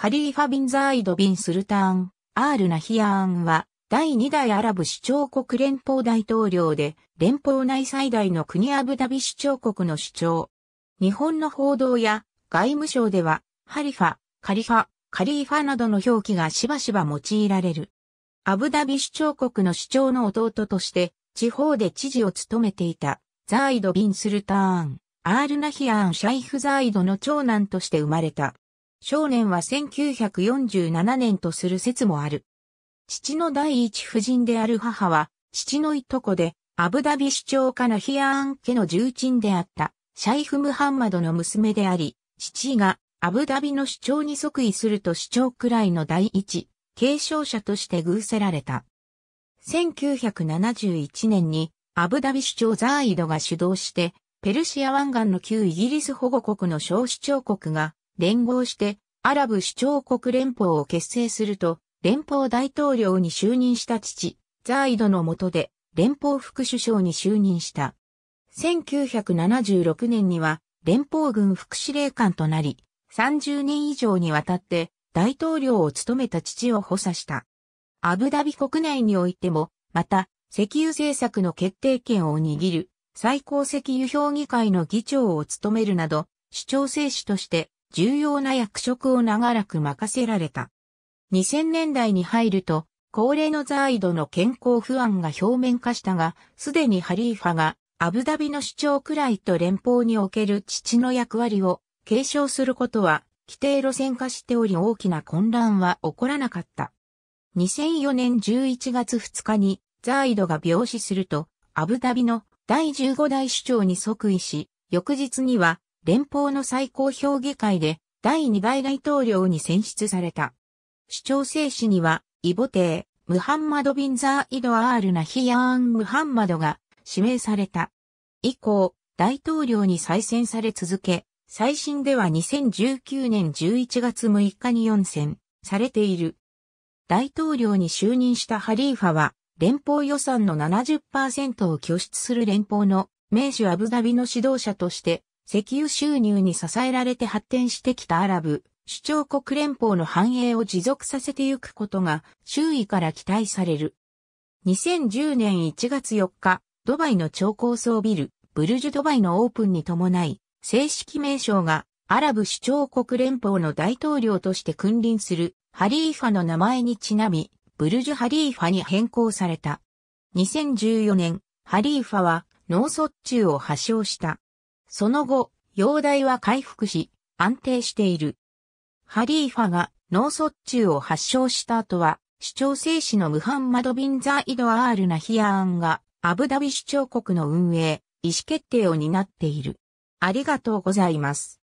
ハリーファ・ビンザーイド・ビン・スルターン、アール・ナヒアーンは、第2代アラブ首長国連邦大統領で、連邦内最大の国アブダビ首長国の首長。日本の報道や外務省では、ハリファ、カリファ、カリーファなどの表記がしばしば用いられる。アブダビ首長国の首長の弟として、地方で知事を務めていた、ザーイド・ビン・スルターン、アール・ナヒアーン・シャイフ・ザーイドの長男として生まれた。少年は1947年とする説もある。父の第一夫人である母は、父のいとこで、アブダビ首長からヒアーン家の重鎮であった、シャイフ・ムハンマドの娘であり、父がアブダビの首長に即位すると首長くらいの第一、継承者として偶せられた。1971年にアブダビ首長ザーイドが主導して、ペルシア湾岸の旧イギリス保護国の小首長国が連合して、アラブ首長国連邦を結成すると、連邦大統領に就任した父、ザイドの下で、連邦副首相に就任した。1976年には、連邦軍副司令官となり、30年以上にわたって大統領を務めた父を補佐した。アブダビ国内においても、また、石油政策の決定権を握る最高石油評議会の議長を務めるなど、主張政治として重要な役職を長らく任せられた。2000年代に入ると、高齢のザイドの健康不安が表面化したが、すでにハリーファがアブダビの首長くらいと連邦における父の役割を継承することは規定路線化しており大きな混乱は起こらなかった。2004年11月2日にザイドが病死すると、アブダビの第15代首長に即位し、翌日には連邦の最高評議会で第2代大統領に選出された。主張政史には、イボテー、ムハンマド・ビンザー・イド・アール・ナヒヤーン・ムハンマドが指名された。以降、大統領に再選され続け、最新では2019年11月6日に四選されている。大統領に就任したハリーファは、連邦予算の70%を拠出する連邦の名手アブダビの指導者として石油収入に支えられて発展してきたアラブ、首長国連邦の繁栄を持続させてゆくことが周囲から期待される。2010年1月4日、ドバイの超高層ビル、ブルジュドバイのオープンに伴い、正式名称がアラブ首長国連邦の大統領として君臨するハリーファの名前にちなみ、ブルジュハリーファに変更された。2014年、ハリーファは脳卒中を発症した。その後、容体は回復し、安定している。ハリーファが脳卒中を発症した後は、市長生死のムハンマド・ビン・ザ・イド・アール・ナヒアーンが、アブダビ首長国の運営、意思決定を担っている。ありがとうございます。